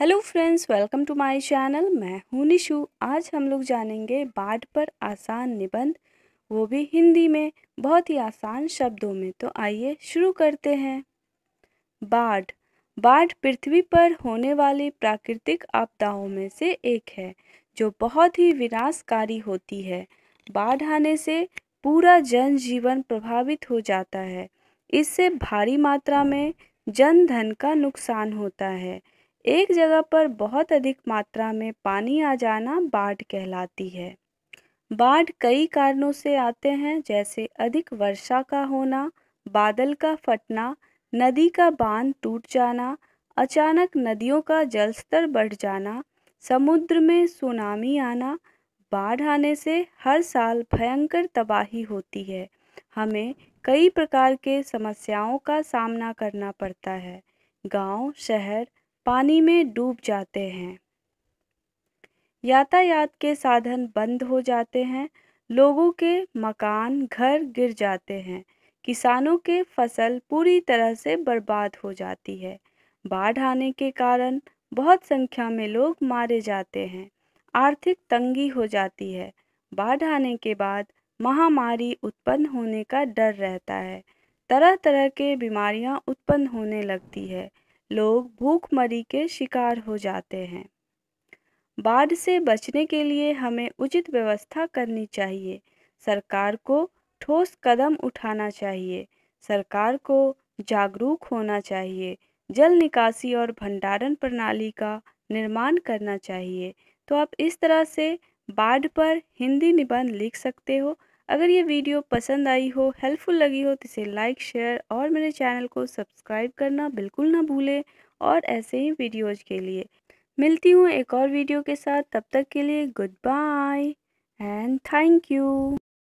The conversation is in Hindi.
hello friends welcome to my channel मैं हूं निशु आज हम लोग जानेंगे बाढ़ पर आसान निबंध वो भी हिंदी में बहुत ही आसान शब्दों में तो आइए शुरू करते हैं बाढ़ बाढ़ पृथ्वी पर होने वाली प्राकृतिक आपदाओं में से एक है जो बहुत ही विनाशकारी होती है बाढ़ आने से पूरा जनजीवन प्रभावित हो जाता है इससे भारी मात्रा में जन धन का नुकसान होता है एक जगह पर बहुत अधिक मात्रा में पानी आ जाना बाढ़ कहलाती है बाढ़ कई कारणों से आते हैं जैसे अधिक वर्षा का होना बादल का फटना नदी का बांध टूट जाना अचानक नदियों का जलस्तर बढ़ जाना समुद्र में सुनामी आना बाढ़ आने से हर साल भयंकर तबाही होती है हमें कई प्रकार के समस्याओं का सामना करना पड़ता है गांव, शहर पानी में डूब जाते हैं यातायात के साधन बंद हो जाते हैं लोगों के मकान घर गिर जाते हैं किसानों के फसल पूरी तरह से बर्बाद हो जाती है बाढ़ आने के कारण बहुत संख्या में लोग मारे जाते हैं आर्थिक तंगी हो जाती है बाढ़ आने के बाद महामारी उत्पन्न होने का डर रहता है तरह तरह के बीमारियां उत्पन्न होने लगती है लोग भूखमरी के शिकार हो जाते हैं बाढ़ से बचने के लिए हमें उचित व्यवस्था करनी चाहिए सरकार को ठोस कदम उठाना चाहिए सरकार को जागरूक होना चाहिए जल निकासी और भंडारण प्रणाली का निर्माण करना चाहिए तो आप इस तरह से बाढ़ पर हिंदी निबंध लिख सकते हो अगर ये वीडियो पसंद आई हो हेल्पफुल लगी हो तो इसे लाइक शेयर और मेरे चैनल को सब्सक्राइब करना बिल्कुल ना भूलें और ऐसे ही वीडियोज़ के लिए मिलती हूँ एक और वीडियो के साथ तब तक के लिए goodbye and thank you